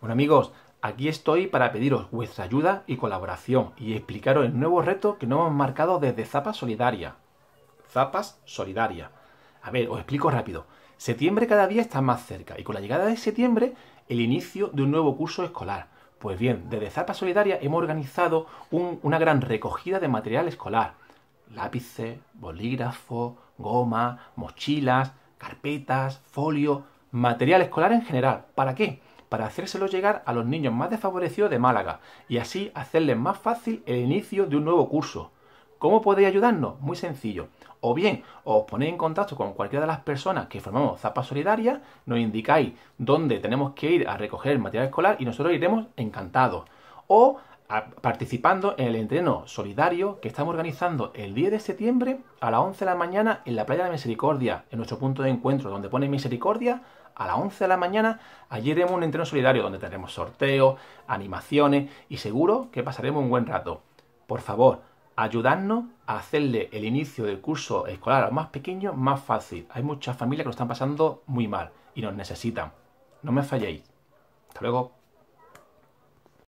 Bueno amigos, aquí estoy para pediros vuestra ayuda y colaboración y explicaros el nuevo reto que nos hemos marcado desde Zapas Solidaria. Zapas Solidaria. A ver, os explico rápido. Septiembre cada día está más cerca y con la llegada de septiembre el inicio de un nuevo curso escolar. Pues bien, desde Zapas Solidaria hemos organizado una gran recogida de material escolar. Lápices, bolígrafo, goma, mochilas, carpetas, folio, material escolar en general. ¿Para qué? para hacérselo llegar a los niños más desfavorecidos de Málaga y así hacerles más fácil el inicio de un nuevo curso. ¿Cómo podéis ayudarnos? Muy sencillo. O bien os ponéis en contacto con cualquiera de las personas que formamos Zapa Solidaria, nos indicáis dónde tenemos que ir a recoger el material escolar y nosotros iremos encantados. O participando en el entreno solidario que estamos organizando el 10 de septiembre a las 11 de la mañana en la playa de Misericordia, en nuestro punto de encuentro, donde pone Misericordia, a las 11 de la mañana, allí haremos un entreno solidario donde tendremos sorteos, animaciones y seguro que pasaremos un buen rato. Por favor, ayudadnos a hacerle el inicio del curso escolar a los más pequeños más fácil. Hay muchas familias que lo están pasando muy mal y nos necesitan. No me falléis. Hasta luego.